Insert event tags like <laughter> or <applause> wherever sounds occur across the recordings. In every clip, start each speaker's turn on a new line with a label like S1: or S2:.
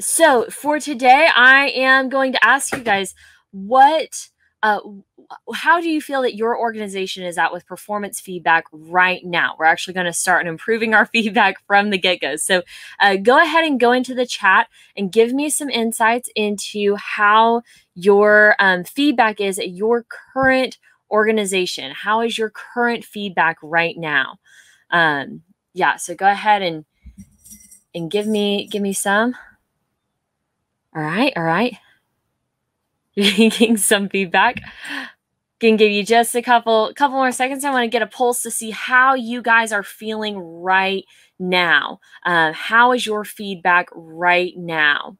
S1: So for today, I am going to ask you guys what uh, how do you feel that your organization is at with performance feedback right now? We're actually going to start improving our <laughs> feedback from the get go. So uh, go ahead and go into the chat and give me some insights into how your um, feedback is at your current organization. How is your current feedback right now? Um, yeah, so go ahead and and give me give me some. All right, all right. <laughs> getting some feedback. Can give you just a couple couple more seconds. I want to get a pulse to see how you guys are feeling right now. Uh, how is your feedback right now?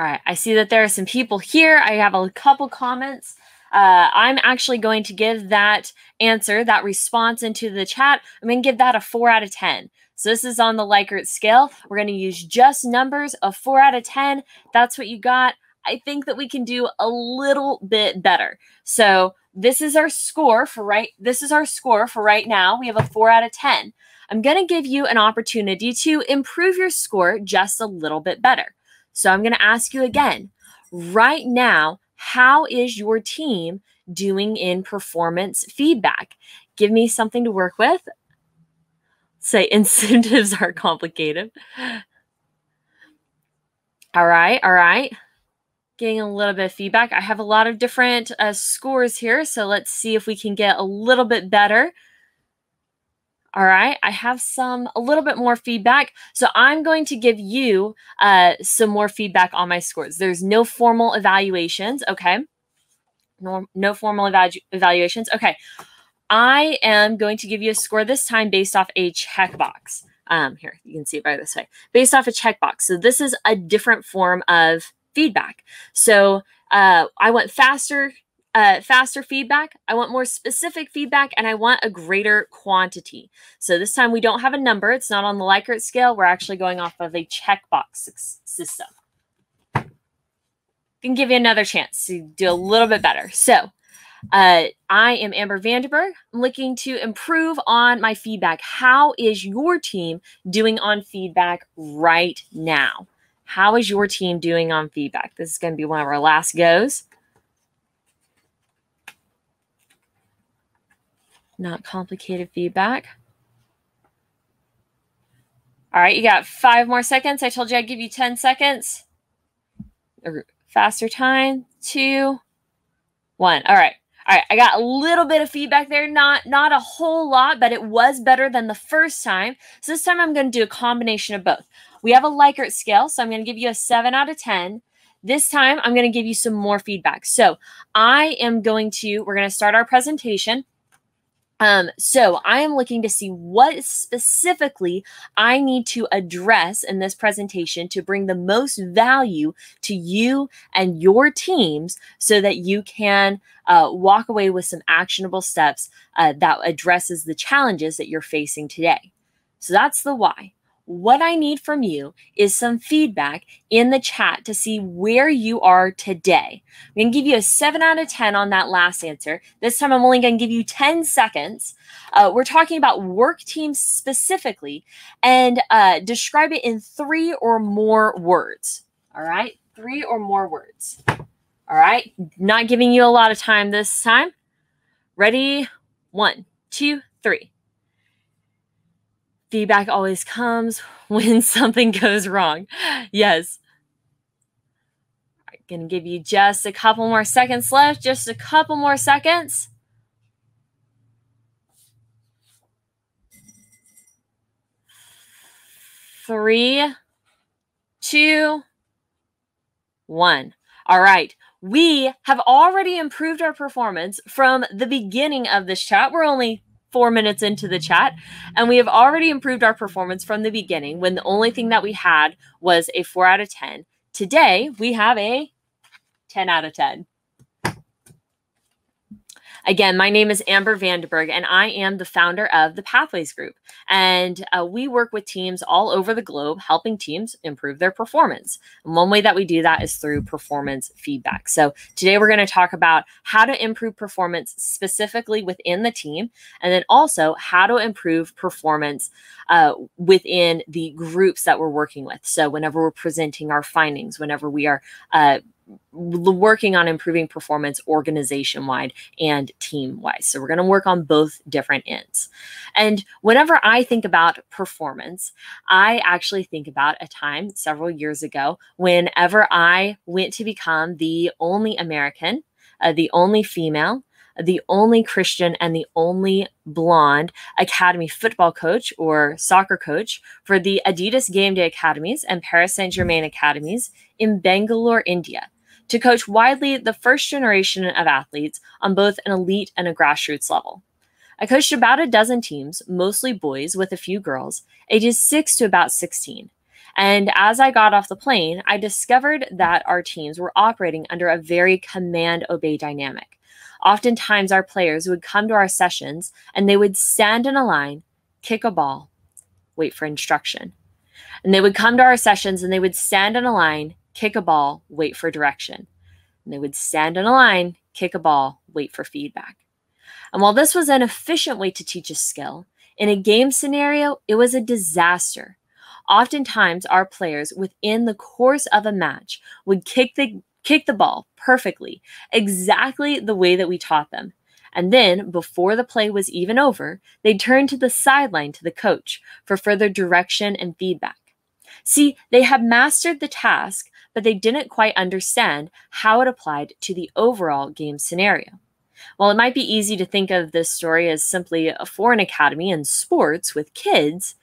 S1: All right, I see that there are some people here. I have a couple comments. Uh, I'm actually going to give that answer, that response into the chat. I'm going to give that a four out of 10. So this is on the Likert scale. We're going to use just numbers of 4 out of 10. That's what you got. I think that we can do a little bit better. So this is our score for right this is our score for right now. We have a 4 out of 10. I'm going to give you an opportunity to improve your score just a little bit better. So I'm going to ask you again. Right now, how is your team doing in performance feedback? Give me something to work with say <laughs> incentives are complicated. All right, all right. Getting a little bit of feedback. I have a lot of different uh, scores here, so let's see if we can get a little bit better. All right, I have some, a little bit more feedback. So I'm going to give you uh, some more feedback on my scores. There's no formal evaluations, okay? No, no formal evalu evaluations. Okay, I am going to give you a score this time based off a checkbox. Um, here, you can see it by this way, based off a checkbox. So this is a different form of feedback. So uh, I want faster, uh, faster feedback. I want more specific feedback, and I want a greater quantity. So this time we don't have a number. It's not on the Likert scale. We're actually going off of a checkbox system. can give you another chance to do a little bit better. So uh, I am Amber Vanderberg. I'm looking to improve on my feedback. How is your team doing on feedback right now? How is your team doing on feedback? This is going to be one of our last goes. Not complicated feedback. All right, you got five more seconds. I told you I'd give you 10 seconds. faster time. Two, one. All right. All right, I got a little bit of feedback there, not not a whole lot, but it was better than the first time. So this time I'm going to do a combination of both. We have a Likert scale, so I'm going to give you a 7 out of 10. This time I'm going to give you some more feedback. So I am going to, we're going to start our presentation. Um, so I am looking to see what specifically I need to address in this presentation to bring the most value to you and your teams so that you can uh, walk away with some actionable steps uh, that addresses the challenges that you're facing today. So that's the why what I need from you is some feedback in the chat to see where you are today. I'm going to give you a 7 out of 10 on that last answer. This time I'm only going to give you 10 seconds. Uh, we're talking about work teams specifically and uh, describe it in three or more words. All right? Three or more words. All right? Not giving you a lot of time this time. Ready? One, two, three. Feedback always comes <laughs> when something goes wrong. Yes. I'm going to give you just a couple more seconds left, just a couple more seconds. Three, two, one. All right. We have already improved our performance from the beginning of this chat. We're only four minutes into the chat, and we have already improved our performance from the beginning when the only thing that we had was a four out of 10. Today, we have a 10 out of 10. Again, my name is Amber Vandenberg, and I am the founder of the Pathways Group. And uh, we work with teams all over the globe, helping teams improve their performance. And one way that we do that is through performance feedback. So today we're going to talk about how to improve performance specifically within the team, and then also how to improve performance uh, within the groups that we're working with. So whenever we're presenting our findings, whenever we are uh, working on improving performance organization wide and team wise. So we're going to work on both different ends. And whenever I think about performance, I actually think about a time several years ago whenever I went to become the only American, uh, the only female, the only Christian and the only blonde academy football coach or soccer coach for the Adidas Game Day Academies and Paris Saint Germain Academies in Bangalore, India to coach widely the first generation of athletes on both an elite and a grassroots level. I coached about a dozen teams, mostly boys with a few girls, ages 6 to about 16. And as I got off the plane, I discovered that our teams were operating under a very command obey dynamic. Oftentimes, our players would come to our sessions and they would stand in a line, kick a ball, wait for instruction. And they would come to our sessions and they would stand in a line, kick a ball, wait for direction. And they would stand in a line, kick a ball, wait for feedback. And while this was an efficient way to teach a skill, in a game scenario, it was a disaster. Oftentimes, our players within the course of a match would kick the, kick the ball perfectly, exactly the way that we taught them. And then, before the play was even over, they'd turn to the sideline to the coach for further direction and feedback. See, they had mastered the task but they didn't quite understand how it applied to the overall game scenario. While it might be easy to think of this story as simply a foreign academy and sports with kids,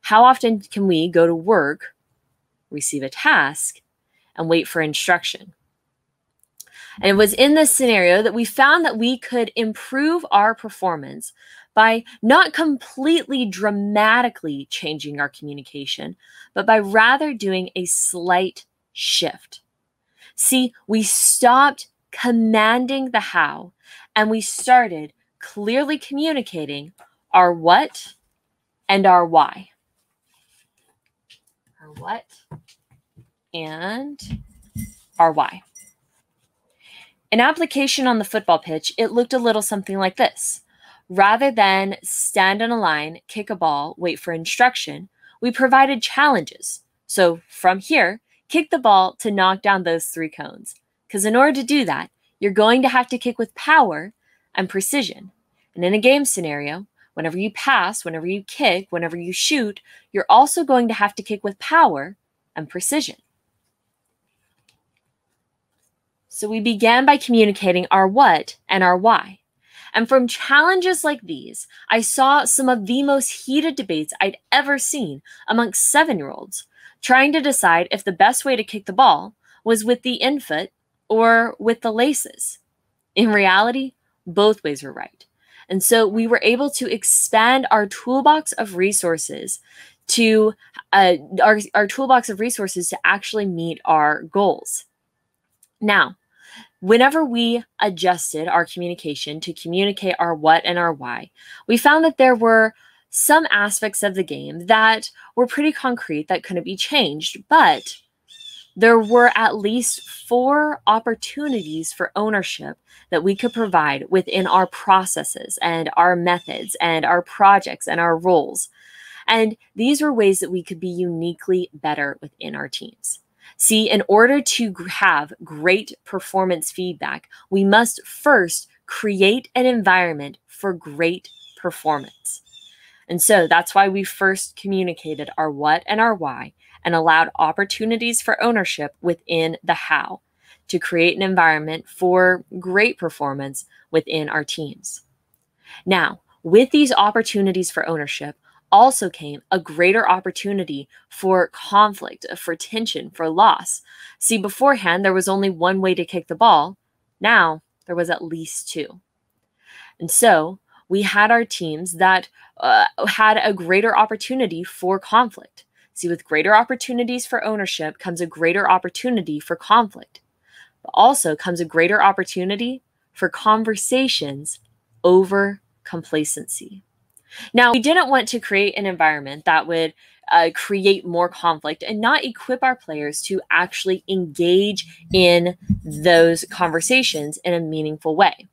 S1: how often can we go to work, receive a task, and wait for instruction? And it was in this scenario that we found that we could improve our performance by not completely dramatically changing our communication, but by rather doing a slight shift. See, we stopped commanding the how and we started clearly communicating our what and our why. Our what and our why. An application on the football pitch, it looked a little something like this. Rather than stand on a line, kick a ball, wait for instruction, we provided challenges. So from here, kick the ball to knock down those three cones. Because in order to do that, you're going to have to kick with power and precision. And in a game scenario, whenever you pass, whenever you kick, whenever you shoot, you're also going to have to kick with power and precision. So we began by communicating our what and our why. And from challenges like these, I saw some of the most heated debates I'd ever seen amongst seven year olds trying to decide if the best way to kick the ball was with the in foot or with the laces. In reality, both ways were right. And so we were able to expand our toolbox of resources to uh, our, our toolbox of resources to actually meet our goals. Now, whenever we adjusted our communication to communicate our what and our why, we found that there were some aspects of the game that were pretty concrete that couldn't be changed, but there were at least four opportunities for ownership that we could provide within our processes and our methods and our projects and our roles. And these were ways that we could be uniquely better within our teams. See, in order to have great performance feedback, we must first create an environment for great performance. And so that's why we first communicated our what and our why and allowed opportunities for ownership within the how to create an environment for great performance within our teams. Now, with these opportunities for ownership, also came a greater opportunity for conflict, for tension, for loss. See, beforehand, there was only one way to kick the ball. Now, there was at least two. And so, we had our teams that uh, had a greater opportunity for conflict. See, with greater opportunities for ownership comes a greater opportunity for conflict, but also comes a greater opportunity for conversations over complacency. Now, we didn't want to create an environment that would uh, create more conflict and not equip our players to actually engage in those conversations in a meaningful way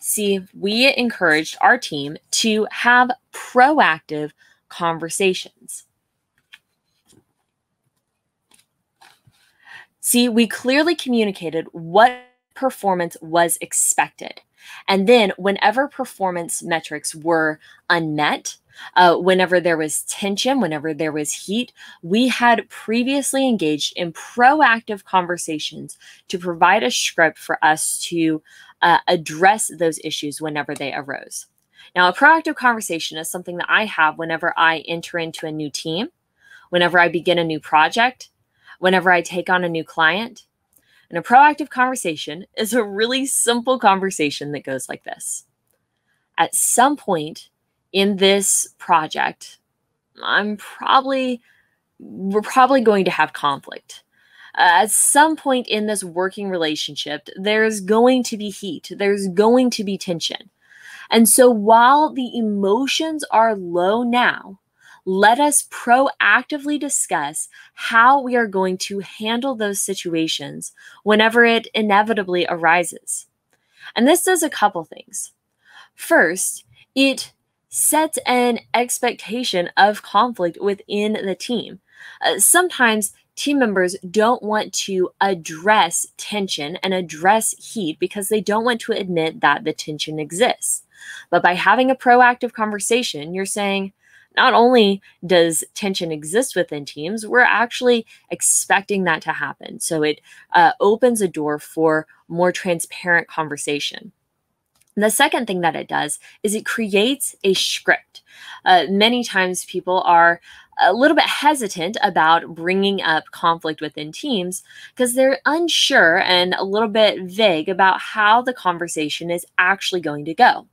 S1: see we encouraged our team to have proactive conversations. See, we clearly communicated what performance was expected. And then, whenever performance metrics were unmet, uh, whenever there was tension, whenever there was heat, we had previously engaged in proactive conversations to provide a script for us to uh, address those issues whenever they arose. Now, a proactive conversation is something that I have whenever I enter into a new team, whenever I begin a new project, whenever I take on a new client. And a proactive conversation is a really simple conversation that goes like this At some point in this project, I'm probably, we're probably going to have conflict. Uh, at some point in this working relationship, there's going to be heat, there's going to be tension. And so while the emotions are low now, let us proactively discuss how we are going to handle those situations whenever it inevitably arises. And this does a couple things. First, it sets an expectation of conflict within the team. Uh, sometimes team members don't want to address tension and address heat because they don't want to admit that the tension exists. But by having a proactive conversation, you're saying, not only does tension exist within teams, we're actually expecting that to happen. So it uh, opens a door for more transparent conversation. And the second thing that it does is it creates a script. Uh, many times people are a little bit hesitant about bringing up conflict within teams because they're unsure and a little bit vague about how the conversation is actually going to go.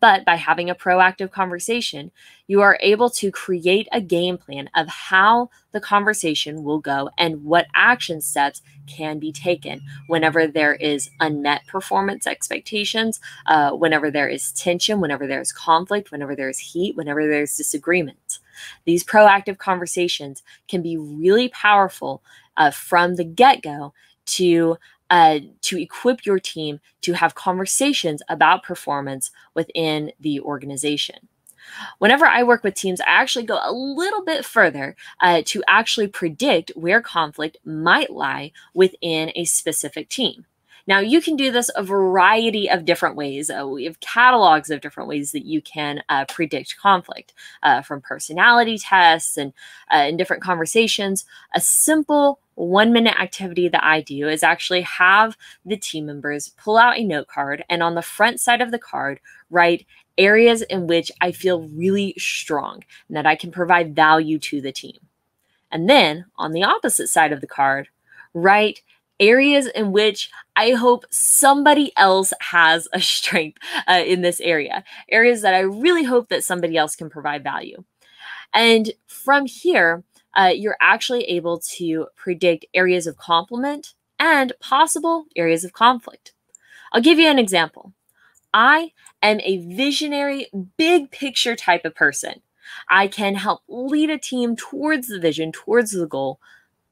S1: But by having a proactive conversation, you are able to create a game plan of how the conversation will go and what action steps can be taken whenever there is unmet performance expectations, uh, whenever there is tension, whenever there is conflict, whenever there is heat, whenever there's disagreement. These proactive conversations can be really powerful uh, from the get go to. Uh, to equip your team to have conversations about performance within the organization. Whenever I work with teams, I actually go a little bit further uh, to actually predict where conflict might lie within a specific team. Now, you can do this a variety of different ways. Uh, we have catalogs of different ways that you can uh, predict conflict uh, from personality tests and, uh, and different conversations. A simple one minute activity that I do is actually have the team members pull out a note card and on the front side of the card, write areas in which I feel really strong and that I can provide value to the team. And then on the opposite side of the card, write areas in which I hope somebody else has a <laughs> strength uh, in this area, areas that I really hope that somebody else can provide value. And from here, uh, you're actually able to predict areas of complement and possible areas of conflict. I'll give you an example. I am a visionary, big picture type of person. I can help lead a team towards the vision, towards the goal,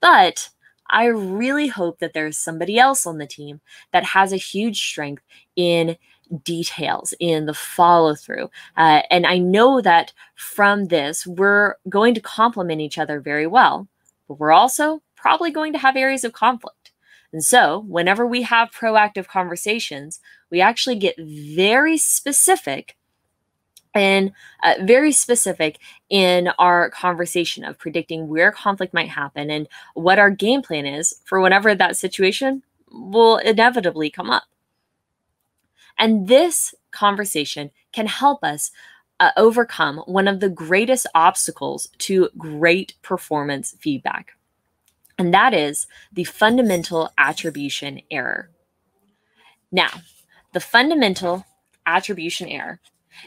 S1: but I really hope that there's somebody else on the team that has a huge strength in details in the follow through. Uh, and I know that from this, we're going to complement each other very well, but we're also probably going to have areas of conflict. And so, whenever we have proactive conversations, we actually get very specific and uh, very specific in our conversation of predicting where conflict might happen and what our game plan is for whenever that situation will inevitably come up. And this conversation can help us uh, overcome one of the greatest obstacles to great performance feedback, and that is the fundamental attribution error. Now, the fundamental attribution error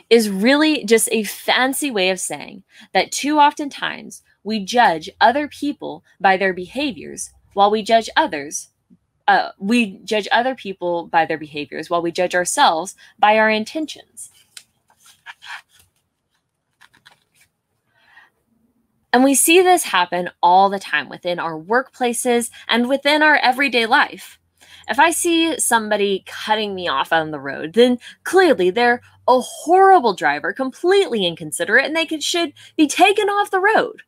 S1: is really just a fancy way of saying that too often times we judge other people by their behaviors while we judge others uh, we judge other people by their behaviors while we judge ourselves by our intentions and we see this happen all the time within our workplaces and within our everyday life if I see somebody cutting me off on the road, then clearly they're a horrible driver, completely inconsiderate, and they should be taken off the road.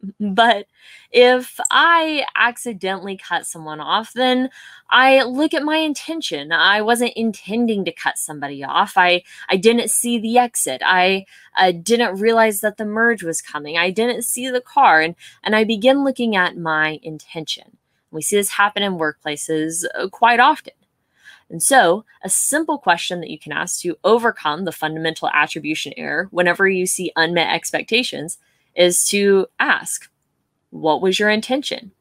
S1: <laughs> But if I accidentally cut someone off, then I look at my intention. I wasn't intending to cut somebody off. I, I didn't see the exit. I uh, didn't realize that the merge was coming. I didn't see the car. And, and I begin looking at my intention. We see this happen in workplaces uh, quite often. And so, a simple question that you can ask to overcome the fundamental attribution error whenever you see unmet expectations is to ask, What was your intention?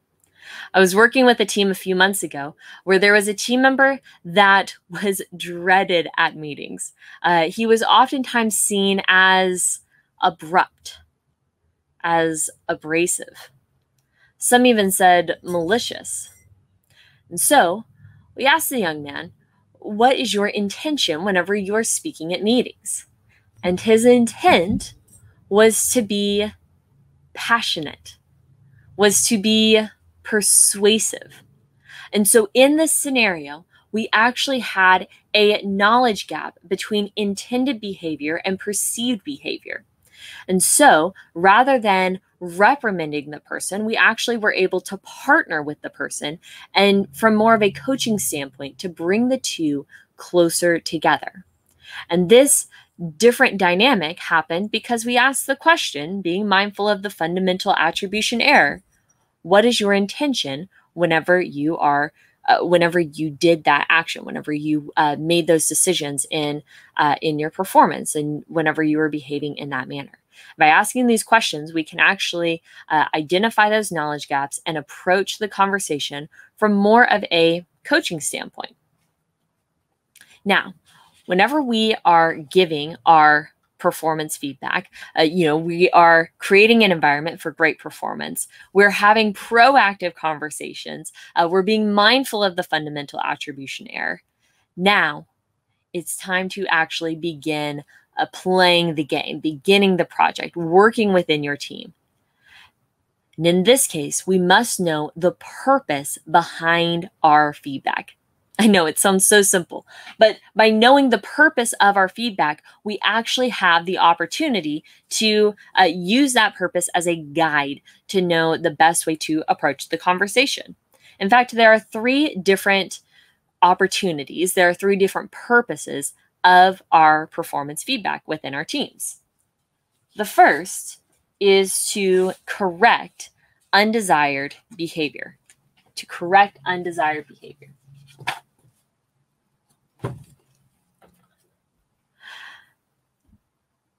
S1: I was working with a team a few months ago where there was a team member that <laughs> was dreaded at meetings. Uh, he was oftentimes seen as abrupt, as abrasive, some even said malicious. And so we asked the young man, What is your intention whenever you are speaking at meetings? And his intent was to be passionate, was to be persuasive. And so in this scenario, we actually had a knowledge gap between intended behavior and perceived behavior. And so rather than reprimanding the person, we actually were able to partner with the person and from more of a coaching standpoint to bring the two closer together. And this different dynamic happened because we asked the question, being mindful of the fundamental attribution error what is your intention whenever you are uh, whenever you did that action, whenever you uh, made those decisions in uh, in your performance, and whenever you were behaving in that manner. By asking these questions, we can actually uh, identify those knowledge gaps and approach the conversation from more of a coaching standpoint. Now, whenever we are giving our performance feedback. Uh, you know, we are creating an environment for great performance. We're having proactive conversations. Uh, we're being mindful of the fundamental attribution error. Now, it's time to actually begin uh, playing the game, beginning the project, working within your team. And in this case, we must know the purpose behind our feedback. I know it sounds so simple, but by knowing the purpose of our feedback, we actually have the opportunity to uh, use that purpose as a guide to know the best way to approach the conversation. In fact, there are three different opportunities, there are three different purposes of our performance feedback within our teams. The first is to correct undesired behavior, to correct undesired behavior.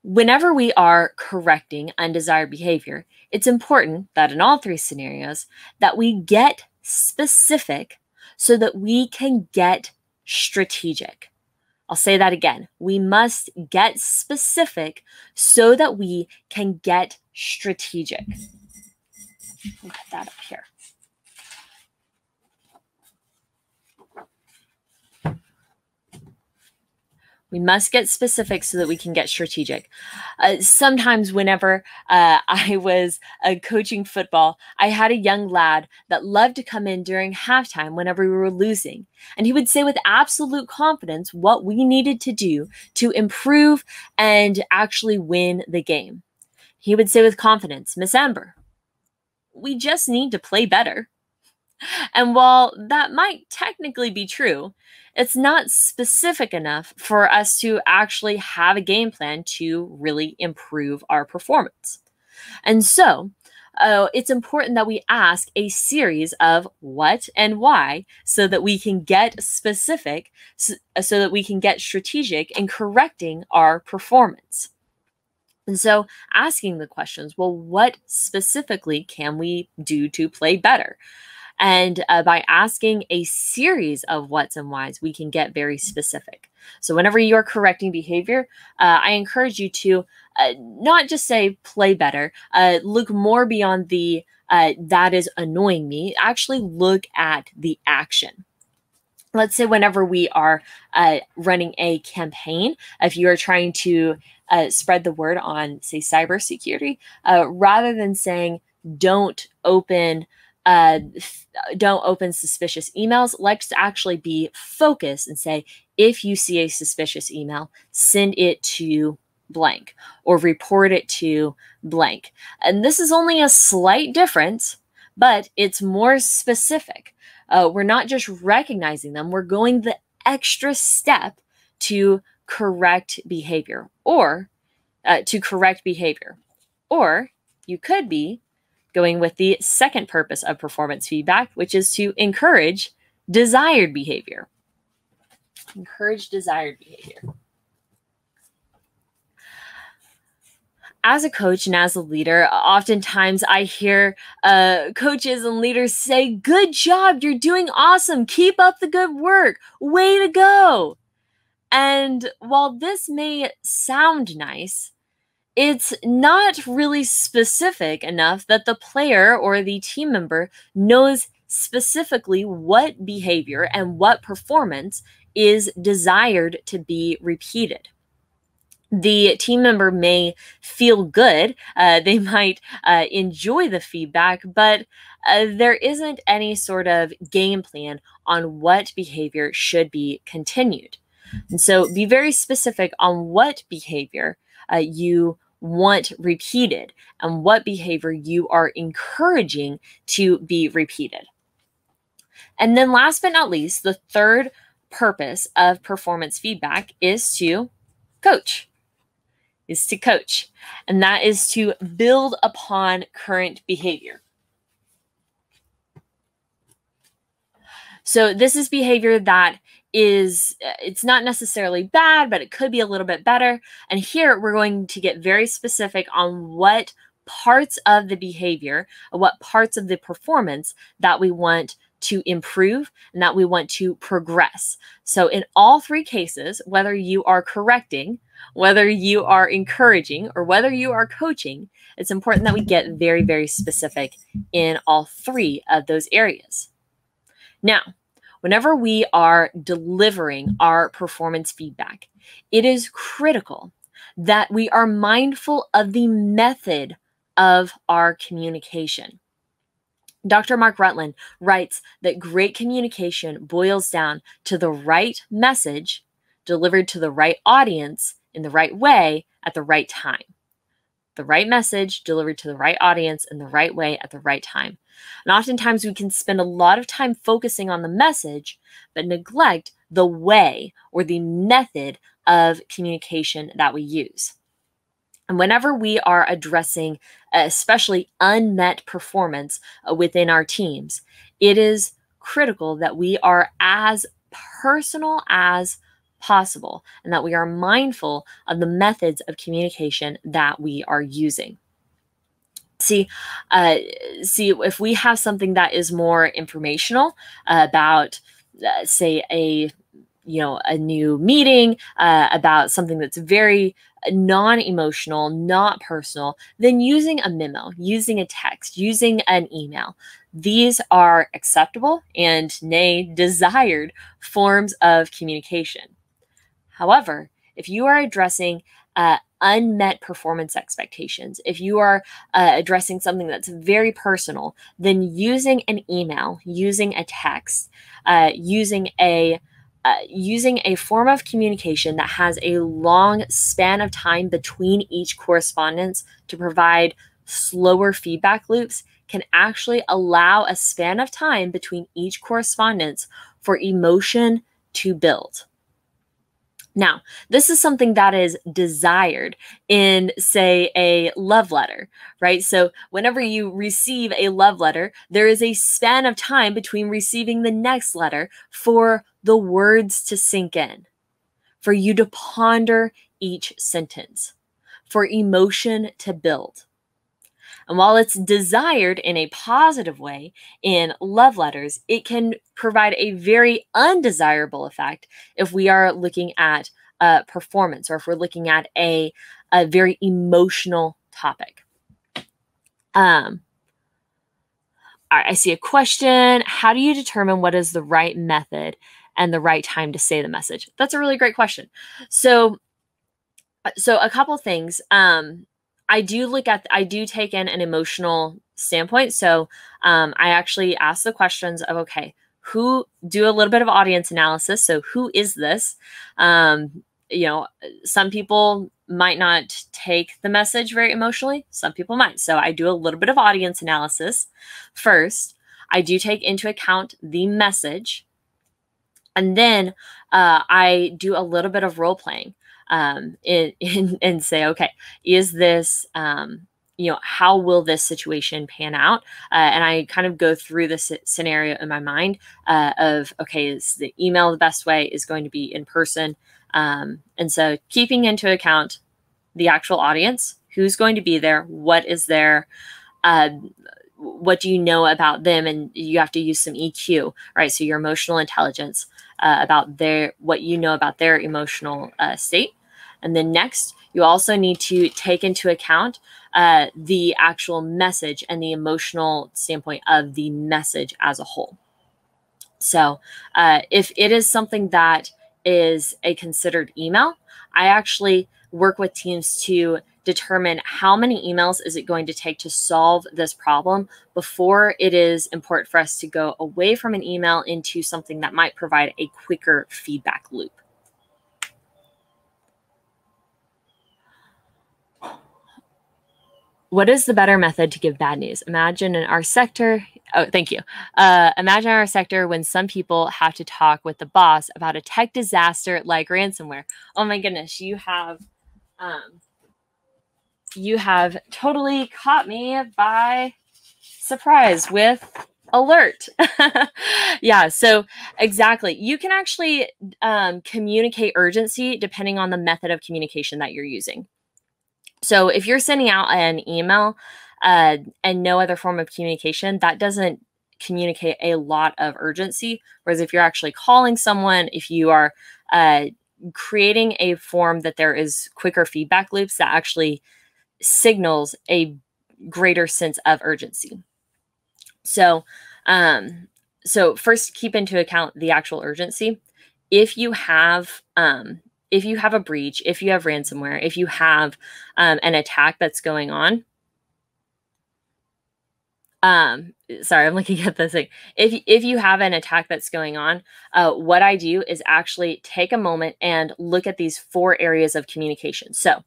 S1: Whenever we are correcting undesired behavior, it's important that in all three scenarios that we get specific so that we can get strategic. I'll say that again. We must get specific so that we can get strategic. put that up here. We must get specific so that we can get strategic. Uh, sometimes, whenever uh, <laughs> I was uh, coaching football, I had a young lad that loved to come in during halftime whenever we were losing. And he would say with absolute confidence what we needed to do to improve and actually win the game. He would say with confidence, Miss Amber, we just need to play better. And while that might technically be true, it's not specific enough for us to actually have a game plan to really improve our performance. And so, uh, it's important that we ask a series of what and why so that we can get specific, so, so that we can get strategic in correcting our performance. And so asking the questions, well, what specifically can we do to play better? And uh, by asking a series of what's and whys, we can get very specific. So, whenever you're correcting behavior, uh, I encourage you to uh, not just say play better, uh, look more beyond the uh, that is annoying me, actually look at the action let's say whenever we are uh, running a campaign if you are trying to uh, spread the word on say cybersecurity uh, rather than saying don't open uh, don't open suspicious emails. Let's actually be focused and say, if you see a suspicious email, send it to blank or report it to blank. And this is only a slight difference, but it's more specific. Uh, we're not just recognizing them, we're going the extra step to correct behavior or uh, to correct behavior. Or you could be going with the second purpose of performance feedback, which is to encourage desired behavior. Encourage desired behavior. as a coach and as a leader, oftentimes I hear uh, coaches and leaders say, Good job, you're doing awesome, keep up the good work, way to go. And while this may sound nice, it's not really specific enough that the player or the team member knows specifically what behavior and what performance is desired to be repeated. The team member may feel good, uh, <laughs> they might uh, enjoy the feedback, but uh, there isn't any sort of game plan on what behavior should be continued. And so be very specific on what behavior uh, you want repeated and what behavior you are encouraging to be repeated. And then, last but not least, the third purpose of performance feedback is to coach, is to coach, and that is to build upon current behavior. So, this is behavior that is uh, it's not necessarily bad, but it could be a little bit better. And here we're going to get very specific on what parts of the behavior, uh, what parts of the performance that we want to improve and that we want to progress. So, in all three cases, whether you are correcting, whether you are encouraging, or whether you are coaching, it's important that we get very, very specific in all three of those areas. Now, whenever we are delivering our performance feedback, it is critical that we are mindful of the method of our communication. Dr. Mark Rutland writes that great communication boils down to the right message delivered to the right audience in the right way at the right time the right message delivered to the right audience in the right way at the right time. And oftentimes we can spend a lot of time focusing on the message, but neglect the way or the method of communication that we use. And whenever we are addressing, especially unmet performance uh, within our teams, it is critical that we are as personal as possible and that we are mindful of the methods of communication that we are using see uh, see if we have something that is more informational uh, about uh, say a you know a new meeting uh, about something that's very non-emotional not personal then using a memo using a text using an email these are acceptable and nay desired forms of communication However, if you are addressing uh, unmet performance expectations, if you are uh, addressing something that's very personal, then using an email, using a text, uh, using a uh, using a form of communication that has a long span of time between each correspondence to provide slower feedback loops can actually allow a span of time between each correspondence for emotion to build. Now, this is something that is desired in, say, a love letter, right? So, whenever you receive a love letter, there is a span of time between receiving the next letter for the words to sink in, for you to ponder each sentence, for emotion to build. And while it's desired in a positive way in love letters, it can provide a very undesirable effect if we are looking at a performance or if we're looking at a, a very emotional topic. Um, All right. I see a question. How do you determine what is the right method and the right time to say the message? That's a really great question. So, uh, so a couple things. Um, I do look at, I do take in an emotional standpoint. So um, I actually ask the questions of, okay, who do a little bit of audience analysis. So who is this? Um, you know, some people might not take the message very emotionally. Some people might. So I do a little bit of audience analysis first. I do take into account the message. And then uh, I do a little bit of role playing um, in, in, and say, okay, is this, um, you know, how will this situation pan out? Uh, and I kind of go through this scenario in my mind uh, of, okay, is the email the best way? Is going to be in person? Um, and so keeping into account the actual audience, who's going to be there, what is there. Uh, what do you know about them and you have to use some eq right so your emotional intelligence uh, about their what you know about their emotional uh, state and then next, you also need to take into account uh, the actual message and the emotional standpoint of the message as a whole. So uh, if it is something that is a considered email, I actually work with teams to determine how many emails is it going to take to solve this problem before it is important for us to go away from an email into something that might provide a quicker feedback loop. what is the better method to give bad news? Imagine in our sector, oh, thank you. Uh, imagine our sector when some people have to talk with the boss about a tech disaster like ransomware. Oh my goodness, you have, um, you have totally caught me by surprise with alert. <laughs> yeah, so exactly. You can actually um, communicate urgency depending on the method of communication that you're using. So if you're sending out an email uh, and no other form of communication, that doesn't communicate a lot of urgency. Whereas if you're actually calling someone, if you are uh, creating a form that there is quicker feedback loops that actually signals a greater sense of urgency. So, um, so first keep into account the actual urgency. If you have um, if you have a breach, if you have ransomware, if you have um, an attack that's going on, um, sorry, I'm looking <laughs> at this thing. If if you have an attack that's going on, uh, what I do is actually take a moment and look at these four areas of communication. So,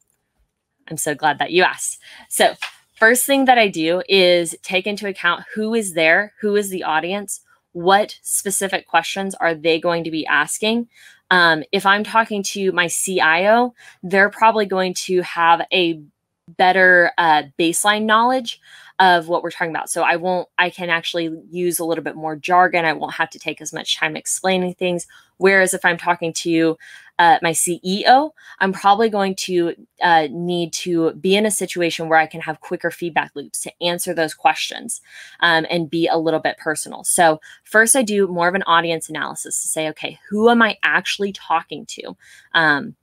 S1: I'm so glad that you asked. So, first thing that I do is take into account who is there, who is the audience, what specific questions are they going to be asking um, if I'm talking to my CIO, they're probably going to have a better uh, baseline knowledge of what we're talking about. So I won't, I can actually use a little bit more jargon. I won't have to take as much time explaining things. Whereas if I'm talking to uh, my CEO, I'm probably going to uh, need to be in a situation where I can have quicker feedback loops to answer those questions um, and be a little bit personal. So, first, I do more of an audience analysis to say, okay, who am I actually talking to? Um,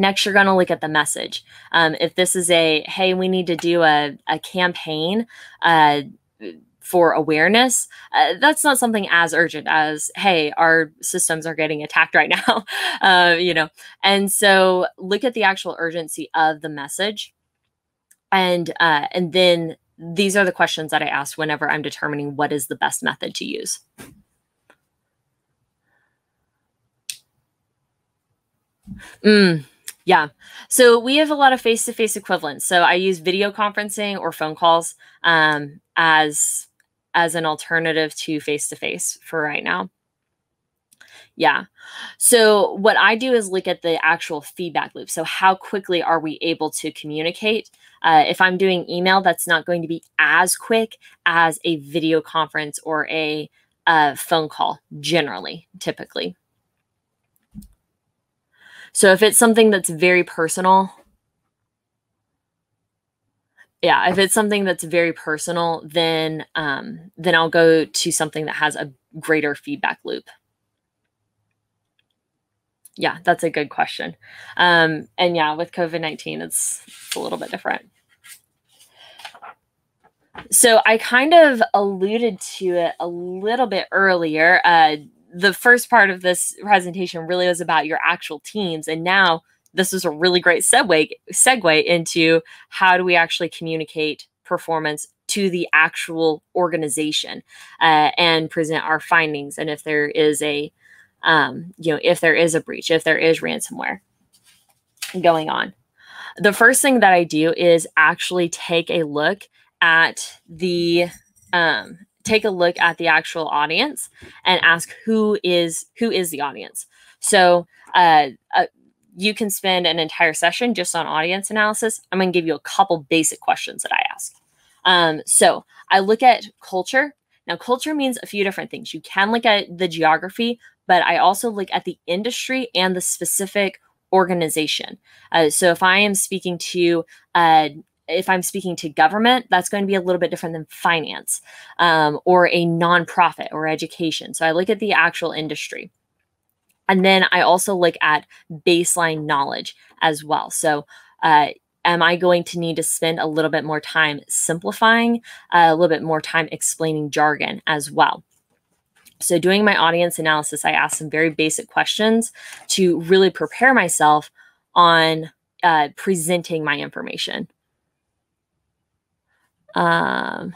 S1: Next, you're going to look at the message. Um, if this is a, hey, we need to do a, a campaign uh, for awareness, uh, that's not something as urgent as, hey, our systems are getting attacked right <laughs> now, uh, you know. And so look at the actual urgency of the message. And, uh, and then these are the questions that I ask whenever I'm determining what is the best method to use. Mm, yeah. So we have a lot of face to face equivalents. So I use video conferencing or phone calls um, as as an alternative to face to face for right now. Yeah. So what I do is look at the actual feedback loop. So how quickly are we able to communicate? Uh, if I'm doing email, that's not going to be as quick as a video conference or a uh, phone call generally, typically. So if it's something that's very personal, yeah, if it's something that's very personal, then um, then I'll go to something that has a greater feedback loop. Yeah, that's a good question. Um, and yeah, with COVID nineteen, it's, a little bit different. So I kind of alluded to it a little bit earlier. Uh, the first part of this presentation really was about your actual teams and now this is a really great segue segue into how do we actually communicate performance to the actual organization uh, and present our findings and if there is a um, you know if there is a breach if there is ransomware going on the first thing that i do is actually take a look at the um, take a look at the actual audience and ask who is who is the audience. So uh, uh, you can spend an entire session just on audience analysis. I'm going to give you a couple basic questions that I ask. Um, so I look at culture. Now, culture means a few different things. You can look at the geography, but I also look at the industry and the specific organization. Uh, so if I am speaking to uh, if I'm speaking to government, that's going to be a little bit different than finance um, or a nonprofit or education. So I look at the actual industry. And then I also look at baseline knowledge as well. So, uh, am I going to need to spend a little bit more time simplifying, uh, a little bit more time explaining jargon as well? So, doing my audience analysis, I asked some very basic questions to really prepare myself on uh, presenting my information. Um,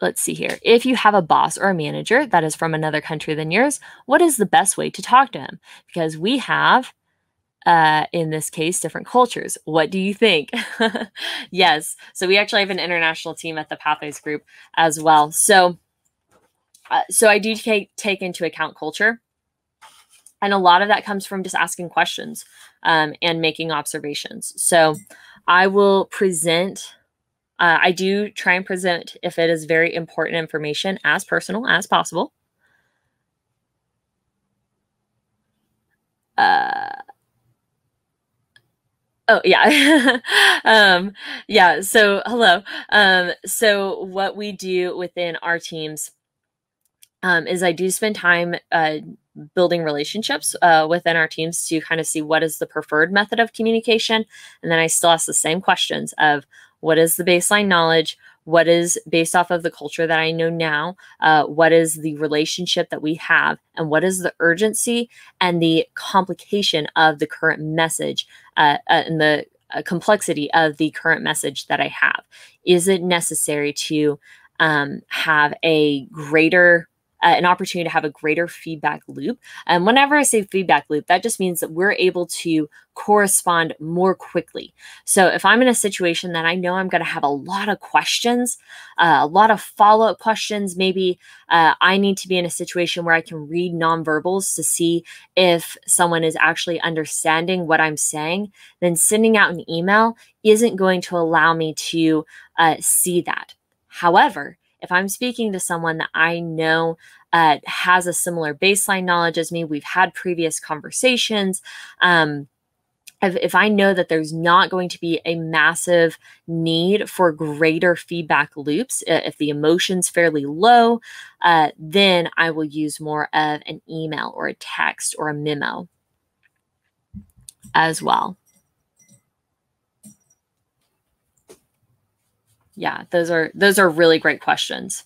S1: let's see here. If you have a boss or a manager that is from another country than yours, what is the best way to talk to him? Because we have, uh, in this case, different cultures. What do you think? <laughs> yes. So we actually have an international team at the Pathways Group as well. So, uh, so I do take take into account culture. And a lot of that comes from just asking questions um, and making observations. So, I will present. Uh, I do try and present if it is very important information as personal as possible. Uh, oh yeah <laughs> um, yeah so hello um, so what we do within our teams um, is i do spend time uh, building relationships uh, within our teams to kind of see what is the preferred method of communication. And then I still ask the same questions of what is the baseline knowledge? What is based off of the culture that I know now? Uh, what is the relationship that we have? And what is the urgency and the complication of the current message uh, uh and the uh, complexity of the current message that I have? Is it necessary to um, have a greater uh, an opportunity to have a greater feedback loop. And whenever I say feedback loop, that just means that we're able to correspond more quickly. So if I'm in a situation that I know I'm going to have a lot of questions, uh, a lot of follow up questions, maybe uh, I need to be in a situation where I can read nonverbals to see if someone is actually understanding what I'm saying, then sending out an email isn't going to allow me to uh, see that. However, if I'm speaking to someone that I know uh, has a similar baseline knowledge as me, we've had previous conversations. Um, if, if I know that there's not going to be a massive need for greater feedback loops, uh, if the emotion's fairly low, uh, then I will use more of an email or a text or a memo as well. yeah, those are those are really great questions.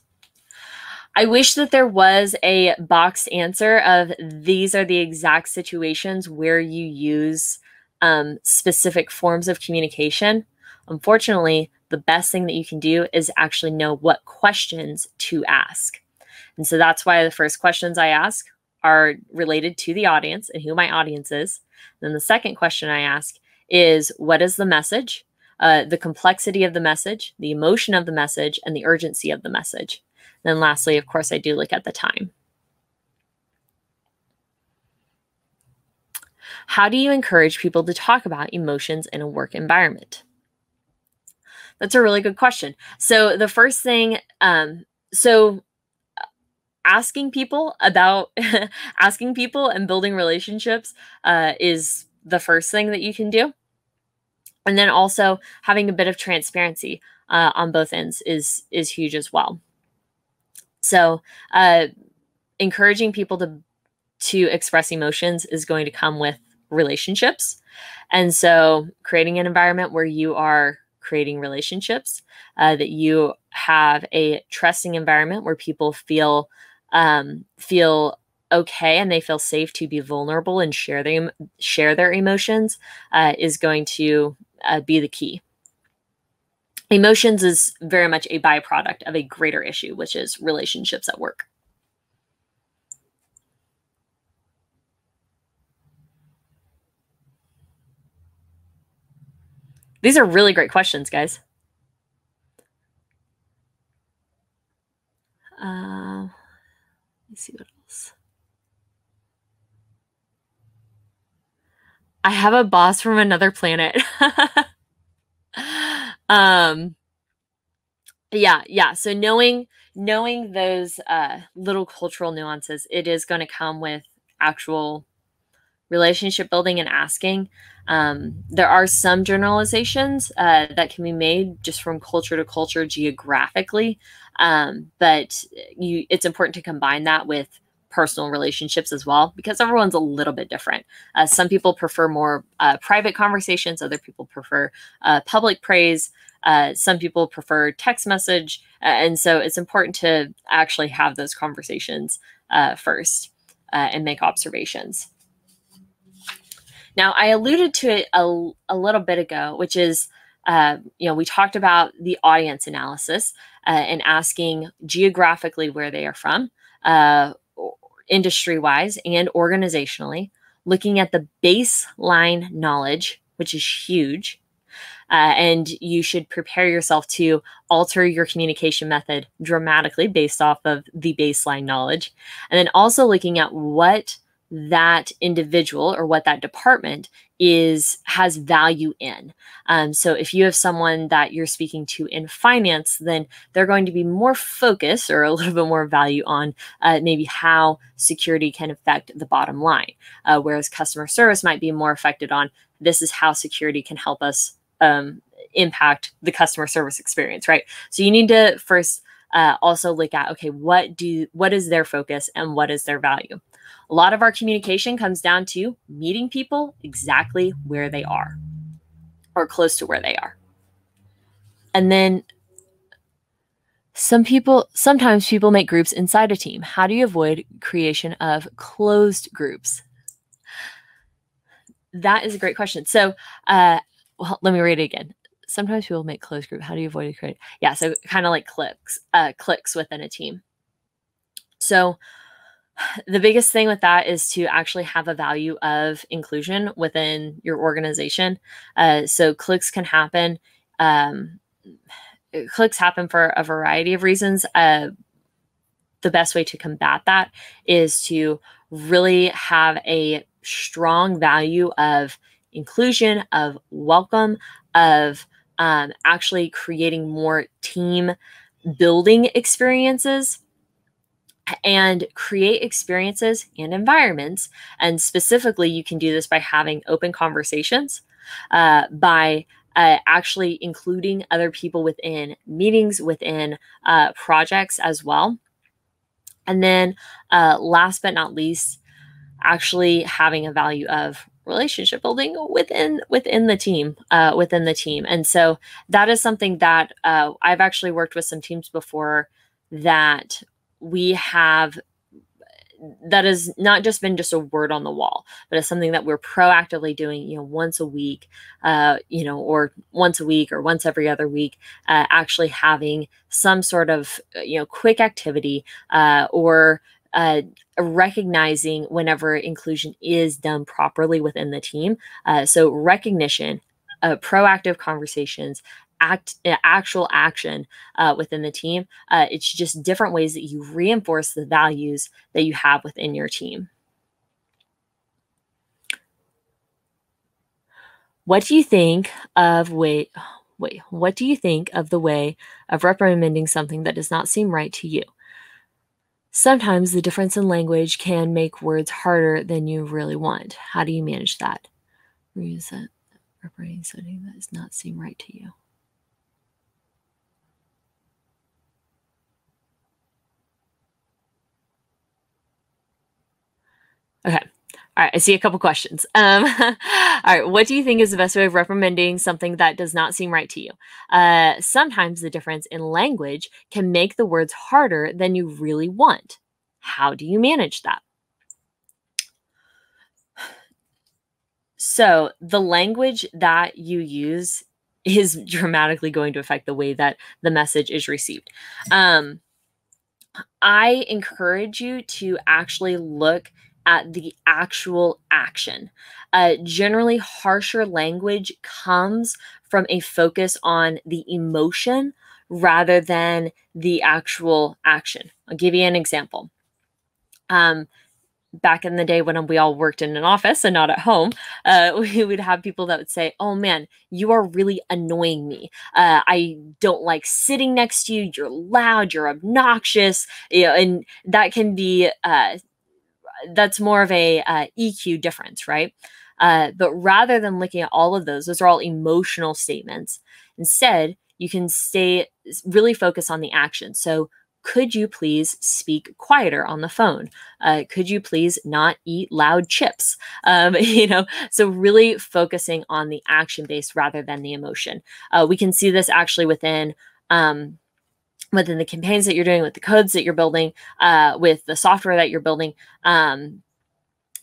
S1: I wish that there was a boxed answer of these are the exact situations where you use um, specific forms of communication. Unfortunately, the best thing that you can do is actually know what questions to ask. And so that's why the first questions I ask are related to the audience and who my audience is. And then the second question I ask is what is the message? Uh, the complexity of the message, the emotion of the message, and the urgency of the message. And then lastly, of course, I do look at the time. How do you encourage people to talk about emotions in a work environment? That's a really good question. So the first thing, um, so asking people about <laughs> asking people and building relationships uh, is the first thing that you can do and then also having a bit of transparency uh, on both ends is is huge as well so uh, encouraging people to to express emotions is going to come with relationships and so creating an environment where you are creating relationships uh, that you have a trusting environment where people feel um, feel okay and they feel safe to be vulnerable and share their share their emotions uh, is going to uh, be the key. Emotions is very much a byproduct of a greater issue, which is relationships at work. These are really great questions, guys. Uh, let me see what I have a boss from another planet. <laughs> um yeah, yeah. So knowing knowing those uh little cultural nuances, it is going to come with actual relationship building and asking. Um, there are some generalizations uh, that can be made just from culture to culture geographically, um, but you, it's important to combine that with personal relationships as well, because everyone's a little bit different. Uh, some people prefer more uh, private conversations, other people prefer uh, public praise. Uh, some people prefer text message. Uh, and so it's important to actually have those conversations uh, first and make observations. Now, I alluded to it a, a little bit ago, which is uh, you know, we talked about the audience analysis uh, and asking geographically where they are from, uh, industry wise and organizationally, looking at the baseline knowledge, which is huge. Uh, and you should prepare yourself to alter your communication method dramatically based off of the baseline knowledge. And then also looking at what that individual or what that department is has value in. Um, so if you have someone that you're speaking to in finance, then they're going to be more focused or a little <laughs> bit more value on uh, maybe how security can affect the bottom line, uh, whereas customer service might be more affected on this is how security can help us um, impact the customer service experience, right? So you need to first uh, also look at okay, what do what is their focus and what is their value. A lot of our communication comes down to meeting people exactly where they are or close to where they are. And then some people, sometimes people make groups inside a team. How do you avoid creation of closed groups? That is a great question. So, uh, well, let me read it again. Sometimes people make closed group. How do you avoid create? Yeah, so kind of like clicks, uh, clicks within a team. So, the biggest thing with that is to actually have a value of inclusion within your organization. Uh, so clicks can happen. Um, clicks happen for a variety of reasons. Uh, the best way to combat that is to really have a strong value of inclusion, of welcome, of um, actually creating more team building experiences and create experiences and environments. And specifically, you can do this by having open conversations, uh, by uh, actually including other people within meetings, within uh, projects as well. And then, uh, last but not least, actually having a value of relationship building within within the team uh, within the team and so that is something that uh, i've actually worked with some teams before that we have that has not just been just a word on the wall, but it's something that we're proactively doing, you know, once a week, uh, you know, or once a week or once every other week, uh, actually having some sort of, uh, you know, quick activity uh, or uh, recognizing whenever inclusion is done properly within the team. Uh, so recognition, uh, proactive conversations, act eh, actual action uh, within the team. Uh, it's just different ways that you reinforce the values that you have within your team. What do you think of wait wait what do you think of the way of reprimanding something that does not seem right to you? Sometimes the difference in language can make words harder than you really want. How do you manage that? Reuse that reprimanding something that does not seem right to you. Okay. All right, I see a couple questions. Um, <laughs> all right, what do you think is the best way of recommending something that does not seem right to you? Uh, sometimes the difference in language can make the words harder than you really want. How do you manage that? So, the language that you use is <laughs> dramatically going to affect the way that the message is received. Um, I encourage you to actually look at the actual action. Uh, generally, harsher language comes from a focus on the emotion rather than the actual action. I'll give you an example. Um, back in the day when we all worked in an office and not at home, uh, <laughs> we would have people that would say, Oh man, you are really annoying me. Uh, I don't like sitting next to you. You're loud, you're obnoxious. You know, and that can be uh, that's more of a uh, EQ difference, right? Uh, but rather than looking at all of those, those are all emotional statements. Instead, you can stay really focus on the action. So, could you please speak quieter on the phone? Uh, could you please not eat loud chips? <laughs> Um, you know, so really focusing on the action base rather than the emotion. Uh, we can see this actually within um, within the campaigns that you're doing, with the codes that you're building, uh, with the software that you're building, um,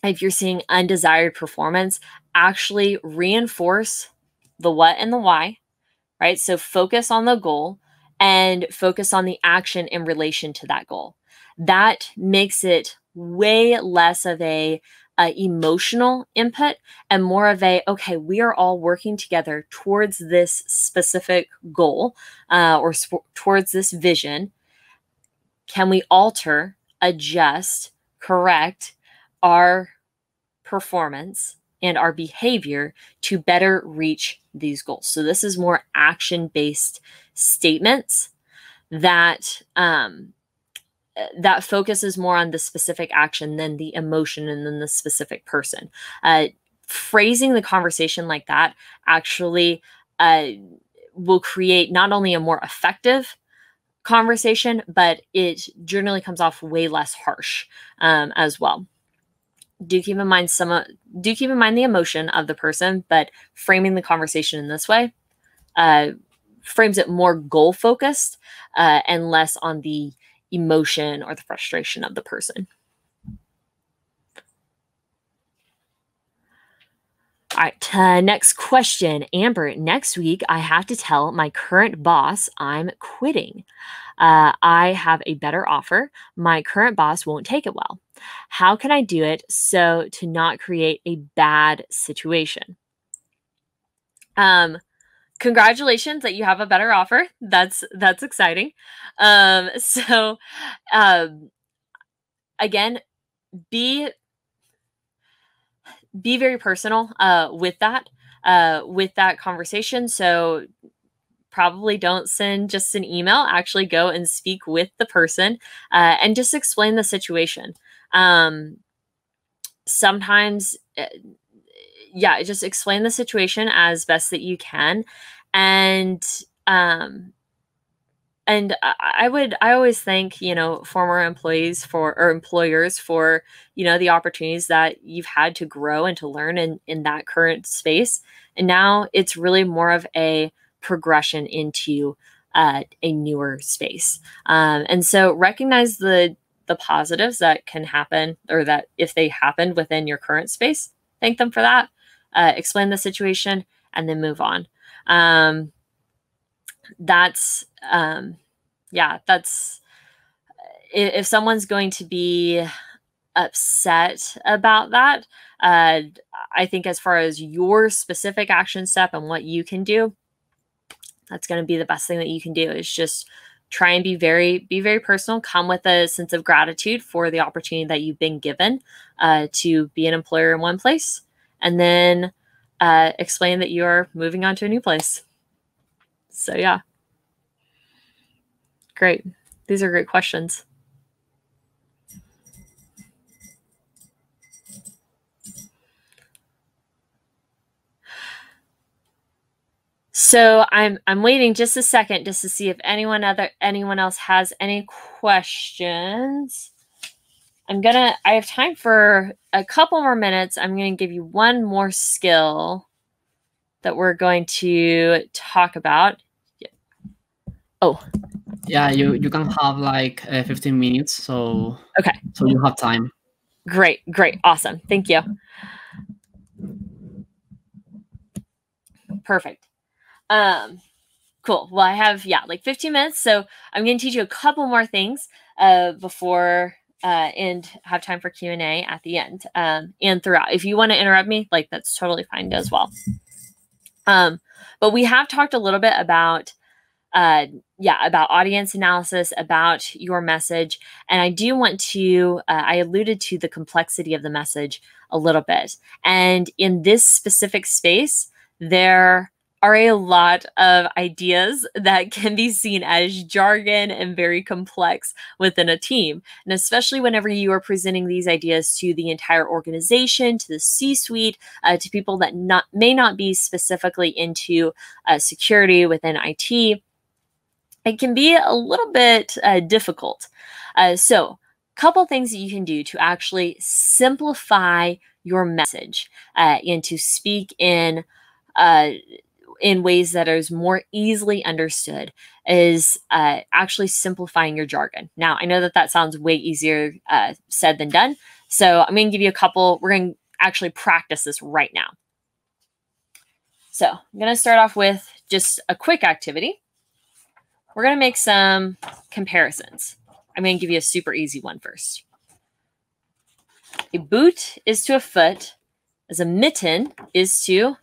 S1: if you're seeing undesired performance, actually reinforce the what and the why, right? So focus on the goal and focus on the action in relation to that goal. That makes it way less of a uh, emotional input and more of a, okay, we are all working together towards this specific goal uh, or sp- towards this vision. Can we alter, adjust, correct our performance and our behavior to better reach these goals? So, this is more action based statements that um, uh, that focuses more on the specific action than the emotion and then the specific person. Uh, phrasing the conversation like that actually uh, will create not only a more effective conversation, but it generally comes off way less harsh um, as well. Do keep in mind some. Uh, do keep in mind the emotion of the person, but framing the conversation in this way uh, frames it more goal focused uh, and less on the emotion or the frustration of the person. All right, uh, next question. Amber, next week I have to tell my current boss I'm quitting. Uh, I have a better offer. My current boss won't take it well. How can I do it so to not create a bad situation? Um, congratulations that you have a better offer. That's that's exciting. Um, <laughs> so um, again, be be very personal uh, with that uh, with that conversation. So probably don't send just an email. Actually, go and speak with the person uh, and just explain the situation. Um, sometimes uh, yeah, just explain the situation as best that you can, and um, and I would I always thank you know former employees for or employers for you know the opportunities that you've had to grow and to learn in in that current space, and now it's really more of a progression into uh, a newer space, um, and so recognize the the positives that can happen or that if they happened within your current space thank them for that uh, explain the situation, and then move on. Um, that's um, yeah, that's if someone's going to be upset about that, uh, I think as far as your specific action step and what you can do, that's going to be the best thing that you can do is just try and be very be very personal come with a sense of gratitude for the opportunity that you've been given uh, to be an employer in one place and then uh, explain that you're moving on to a new place. So, yeah. Great. These are great questions. So I'm I'm waiting just a second just to see if anyone other anyone else has any questions. I'm gonna, I have time for a couple more minutes. I'm gonna give you one more skill that we're going to talk about. Yeah. Oh. Yeah, you, you can have like uh, 15 minutes. So, okay. So you have time. Great, great, awesome. Thank you. Perfect. Um, cool. Well, I have, yeah, like 15 minutes. So I'm going to teach you a couple more things uh, before uh, and have time for Q and A at the end um, and throughout. If you want to interrupt me, like that's totally fine as well. Um, but we have talked a little bit about, uh, yeah, about audience analysis, about your message, and I do want to. Uh, I alluded to the complexity of the message a little bit, and in this specific space, there are a lot of ideas that can be seen as jargon and very complex within a team. And especially whenever you are presenting these ideas to the entire organization, to the C suite, uh, to people that not, may not be specifically into uh, security within IT, it can be a little bit uh, difficult. Uh, so, couple things that you can do to actually simplify your message uh, and to speak in uh, in ways that is more easily understood is uh, actually simplifying your jargon. Now, I know that that sounds way easier uh, said than done. So I'm going to give you a couple. We're going to actually practice this right now. So I'm going to start off with just a quick activity. We're going to make some comparisons. I'm going to give you a super easy one first. A boot is to a foot as a mitten is to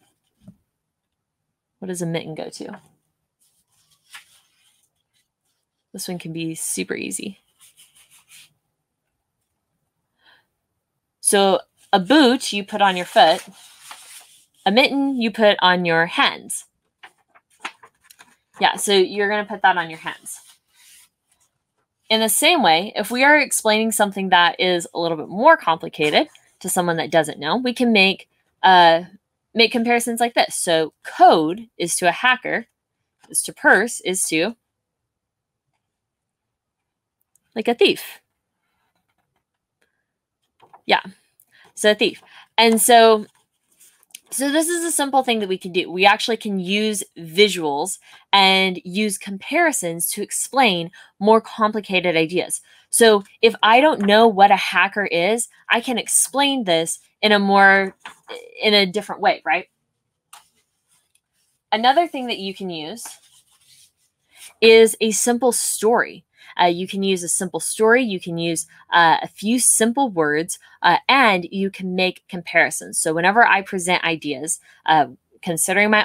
S1: what does a mitten go to? This one can be super easy. So a boot you put on your foot, a mitten you put on your hands. Yeah, so you're going to put that on your hands. In the same way, if we are explaining something that is a little bit more complicated to someone that doesn't know, we can make a make comparisons like this. So code is to a hacker, is to purse, is to like a thief. Yeah, so a thief. And so so this is a simple thing that we can do. We actually can use visuals and use comparisons to explain more complicated ideas. So if I don't know what a hacker is, I can explain this in a more in a different way, right? Another thing that you can use is a simple story. Uh, you can use a simple story, you can use uh, a few simple words, uh, and you can make comparisons. So, whenever I present ideas, uh, considering my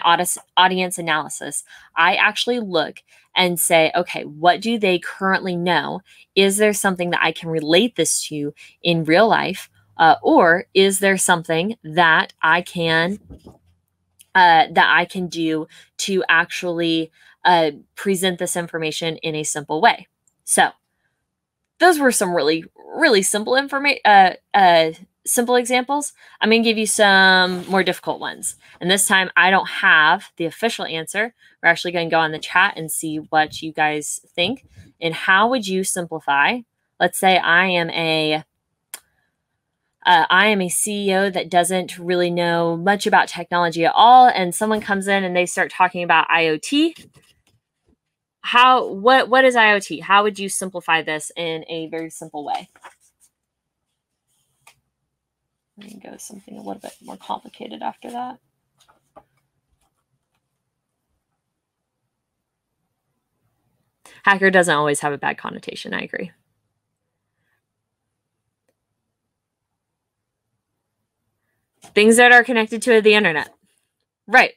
S1: audience analysis, I actually look and say, okay, what do they currently know? Is there something that I can relate this to in real life? Uh, or is there something that I can uh, that I can do to actually uh, present this information in a simple way? So those were some really, really simple information, uh, uh, simple examples. I'm going to give you some more difficult ones. And this time I don't have the official answer. We're actually going to go on the chat and see what you guys think. And how would you simplify? Let's say I am a uh, I am a CEO that doesn't really know much about technology at all, and someone comes in and they start talking about IoT, how what what is IoT? How would you simplify this in a very simple way? Let me go something a little bit more complicated after that. Hacker doesn't always have a bad connotation. I agree. Things that are connected to the internet. Right.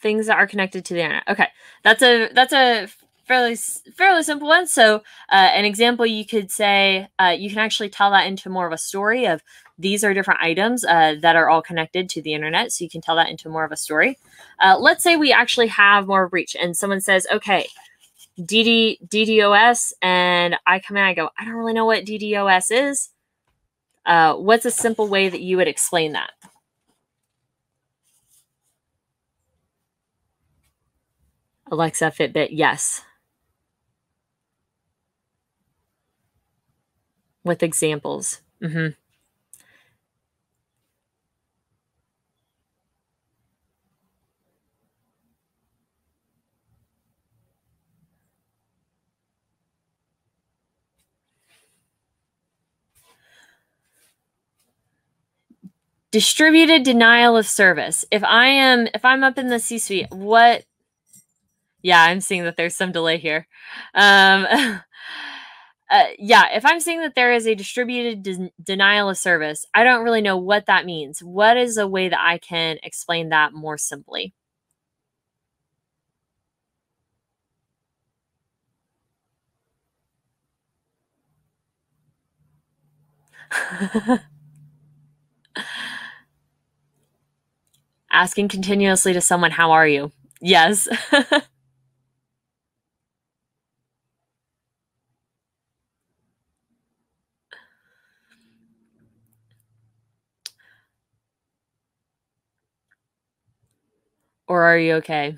S1: things that are connected to the internet. Okay, that's a that's a fairly fairly simple one. So uh, an example you could say uh, you can actually tell that into more of a story of these are different items uh, that are all connected to the internet. So you can tell that into more of a story. Uh, let's say we actually have more reach, and someone says, okay. DD, DDoS, and I come in, I go, I don't really know what DDoS is. Uh, what's a simple way that you would explain that? Alexa Fitbit, yes. With examples. Mm-hmm. distributed denial of service if i am if i'm up in the c suite what yeah, I'm seeing that there's some delay here. Um, <laughs> uh, yeah, if I'm seeing that there is a distributed de- denial of service, I don't really know what that means. What is a way that I can explain that more simply? <laughs> Asking continuously to someone, How are you? Yes. <laughs> Or are you okay?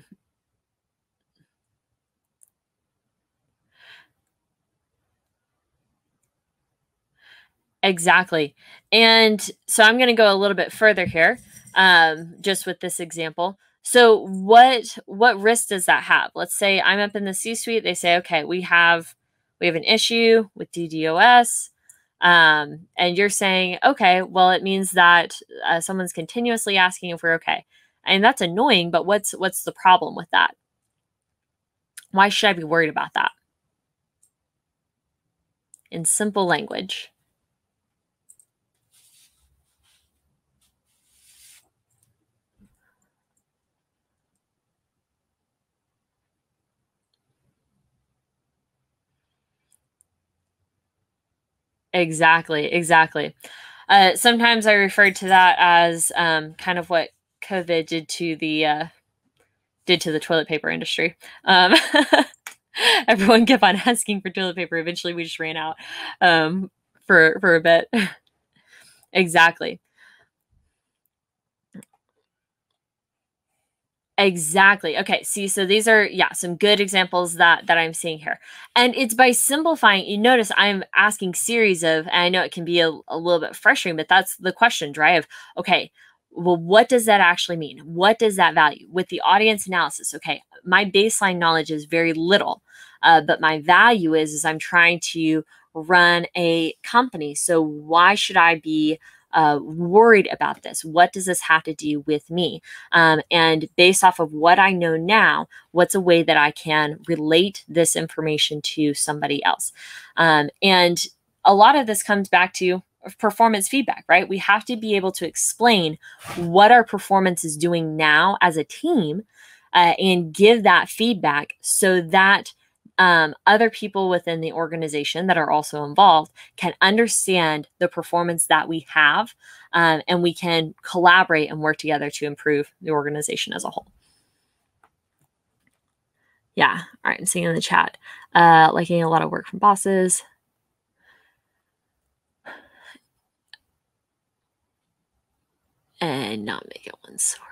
S1: Exactly. And so I'm going to go a little bit further here um, just with this example. So what what risk does that have? Let's say I'm up in the C-suite. They say, okay, we have we have an issue with DDoS, um, and you're saying, okay, well, it means that uh, someone's continuously asking if we're okay. And that's annoying, but what's what's the problem with that? Why should I be worried about that? In simple language. Exactly, exactly. Uh, sometimes I refer to that as um, kind of what COVID did to the uh, did to the toilet paper industry. Um, <laughs> everyone kept on <laughs> asking for toilet paper. Eventually, we just ran out um, for for a bit. <laughs> exactly. Exactly. Okay. See, so these are yeah, some good examples that that I'm seeing here. And it's by simplifying, you notice I'm asking series of, and I know it can be a, a little bit frustrating, but that's the question, right? Of okay, well, what does that actually mean? What does that value? With the audience analysis, okay, my baseline knowledge is very little, uh, but my value is is I'm trying to run a company. So why should I be uh, worried about this? What does this have to do with me? Um, and based off of what I know now, what's a way that I can relate this information to somebody else? Um, and a lot of this comes back to performance feedback, right? We have to be able to explain what our performance is doing now as a team uh, and give that feedback so that um, other people within the organization that are also involved can understand the performance that we have um, and we can collaborate and work together to improve the organization as a whole. Yeah. All right. I'm seeing in the chat, uh, liking a lot of work from bosses. and not make it one source.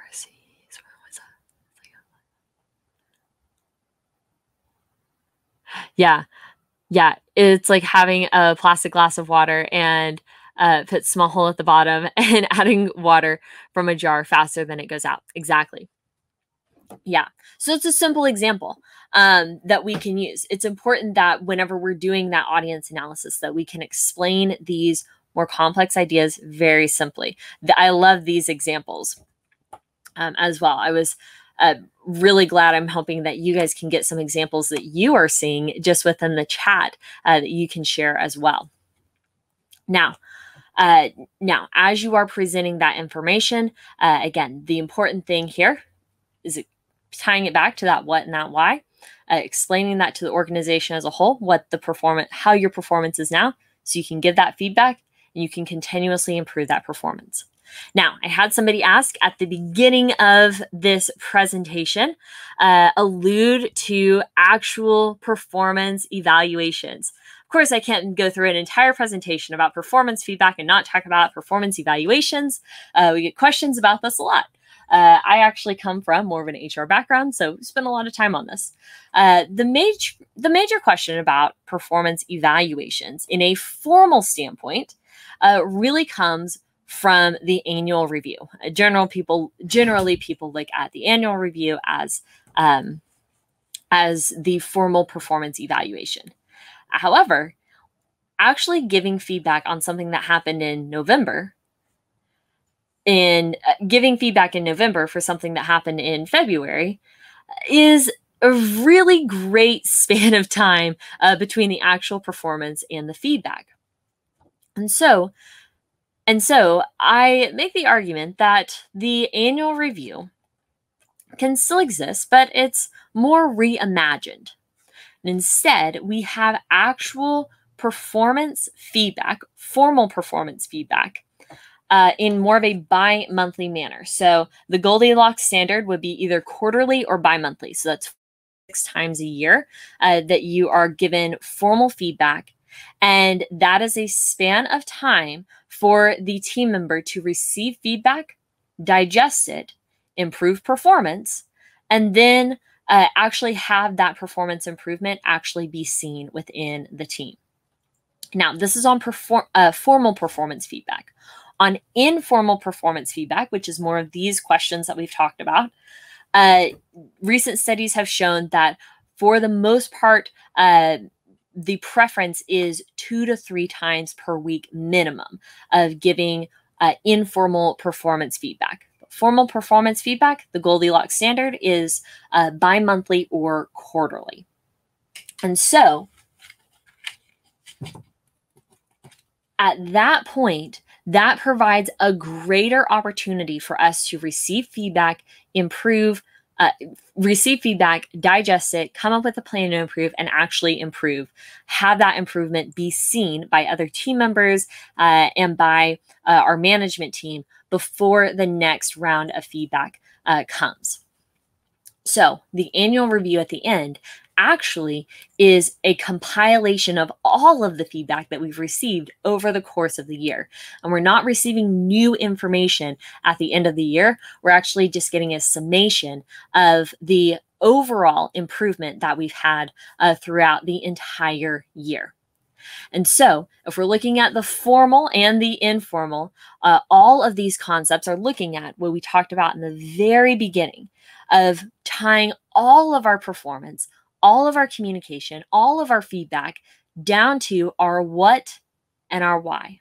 S1: Oh. Yeah. Yeah. It's like having a plastic glass of water and uh, put small hole at the bottom <laughs> and adding water from a jar faster than it goes out. Exactly. Yeah. So it's a simple example um, that we can use. It's important that whenever we're doing that audience analysis that we can explain these more complex ideas very simply. The, I love these examples um, as well. I was uh, really glad I'm hoping that you guys can get some examples that you are seeing just within the chat uh, that you can share as well. Now, uh, now, as you are presenting that information, uh, again, the important thing here is it, tying it back to that what and that why, uh, explaining that to the organization as a whole, what the performance, how your performance is now, so you can give that feedback you can continuously improve that performance. Now, I had somebody ask at the beginning of this presentation, uh, allude to actual performance evaluations. Of course, I can't go through an entire presentation about performance feedback and not talk about performance evaluations. Uh, we get questions about this a lot. Uh, I actually come from more of an HR background, so spend a lot of time on this. Uh, the major the major question about performance evaluations in a formal standpoint uh, really comes from the annual review. Uh, general people generally people look at the annual review as um, as the formal performance evaluation. However, actually giving feedback on something that happened in November in uh, giving feedback in November for something that happened in February uh, is a really great <laughs> span of time uh, between the actual performance and the feedback. And so, and so I make the argument that the annual review can still exist, but it's more reimagined. And instead, we have actual performance feedback, formal performance feedback, uh, in more of a bi monthly manner. So the Goldilocks standard would be either quarterly or bi monthly. So that's six times a year uh, that you are given formal feedback and that is a span of time for the team member to receive feedback, digest it, improve performance, and then uh, actually have that performance improvement actually be seen within the team. Now, this is on perform uh, formal performance feedback. On informal performance feedback, which is more of these questions that we've talked about, uh, recent studies have shown that for the most part, uh, the preference is two to three times per week minimum of giving uh, informal performance feedback. Formal performance feedback, the Goldilocks standard, is uh, bi monthly or quarterly. And so at that point, that provides a greater opportunity for us to receive feedback, improve, uh, receive feedback, digest it, come up with a plan to improve, and actually improve. Have that improvement be seen by other team members uh, and by uh, our management team before the next round of feedback uh, comes. So, the annual review at the end actually is a compilation of all of the feedback that we've received over the course of the year. And we're not receiving new information at the end of the year. We're actually just getting a summation of the overall improvement that we've had uh, throughout the entire year. And so, if we're looking at the formal and the informal, uh, all of these concepts are looking at what we talked about in the very beginning of tying all of our performance, all of our communication, all of our feedback down to our what and our why.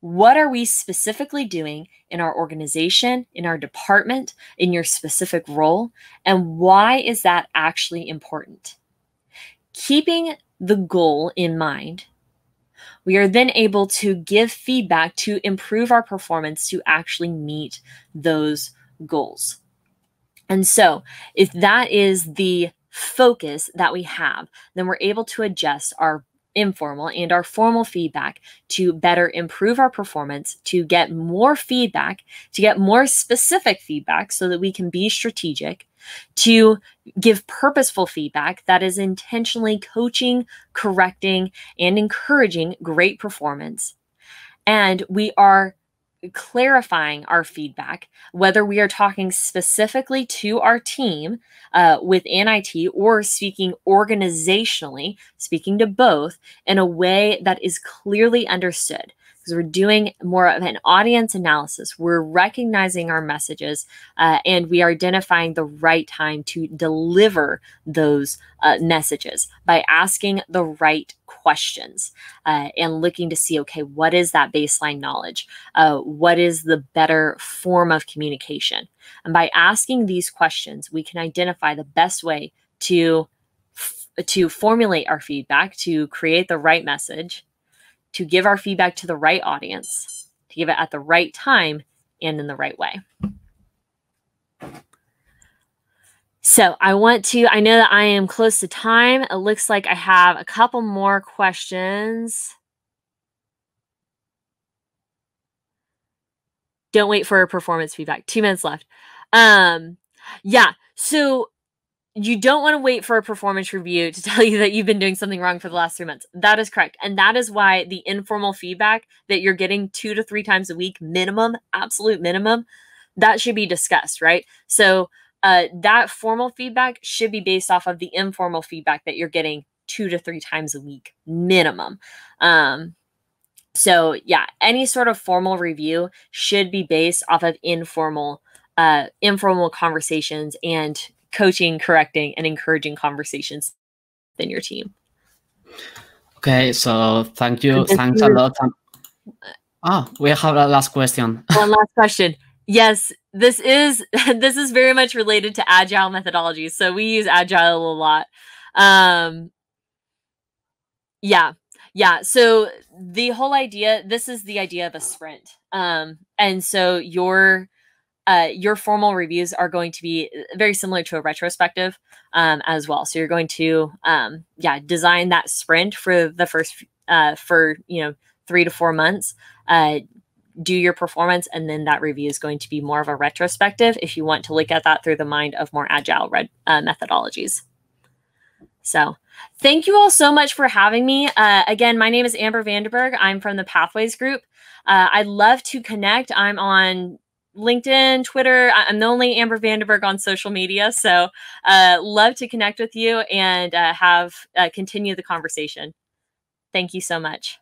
S1: What are we specifically doing in our organization, in our department, in your specific role? And why is that actually important? Keeping the goal in mind, we are then able to give feedback to improve our performance to actually meet those goals. And so, if that is the focus that we have, then we're able to adjust our informal and our formal feedback to better improve our performance, to get more feedback, to get more specific feedback so that we can be strategic, to give purposeful feedback that is intentionally coaching, correcting, and encouraging great performance. And we are clarifying our feedback, whether we are talking specifically to our team uh, within IT or speaking organizationally, speaking to both in a way that is clearly understood because we're doing more of an audience analysis. We're recognizing our messages uh, and we are identifying the right time to deliver those uh, messages by asking the right questions uh, and looking to see okay, what is that baseline knowledge? Uh, what is the better form of communication? And by asking these questions, we can identify the best way to to formulate our feedback, to create the right message, to give our feedback to the right audience, to give it at the right time and in the right way. So I want to, I know that I am close to time. It looks like I have a couple more questions. Don't wait for performance feedback. Two minutes left. Um, yeah. So you don't want to wait for a performance review to <laughs> tell you that you've been doing something wrong for the last three months. That is correct. And that is why the informal feedback that you're getting two to three times a week, minimum, absolute minimum, that should be discussed, right? So uh, that formal feedback should be based off of the informal feedback that you're getting two to three times a week, minimum. Um, so, yeah, any sort of formal review should be based off of informal uh, informal conversations and coaching, correcting, and encouraging conversations within your team. Okay, so thank you. Thanks a lot. Ah, oh, we have a last question. <laughs> One last question. Yes, this is <laughs> this is very much related to agile methodologies. So we use agile a lot. Um, yeah, yeah. So the whole idea, this is the idea of a sprint. Um, and so your uh, your formal reviews are going to be uh, very similar to a retrospective um, as well. So you're going to, um, yeah, design that sprint for the first, uh, for, you know, three to four months, uh, do your performance, and then that review is going to be more of a retrospective if you want to look at that through the mind of more agile red, uh, methodologies. So, thank you all so much for having me. Uh, again, my name is Amber Vanderberg. I'm from the Pathways Group. Uh, I'd love to connect. I'm on LinkedIn, Twitter. I'm the only Amber Vandenberg on social media. So uh, love to connect with you and uh, have uh, continue the conversation. Thank you so much.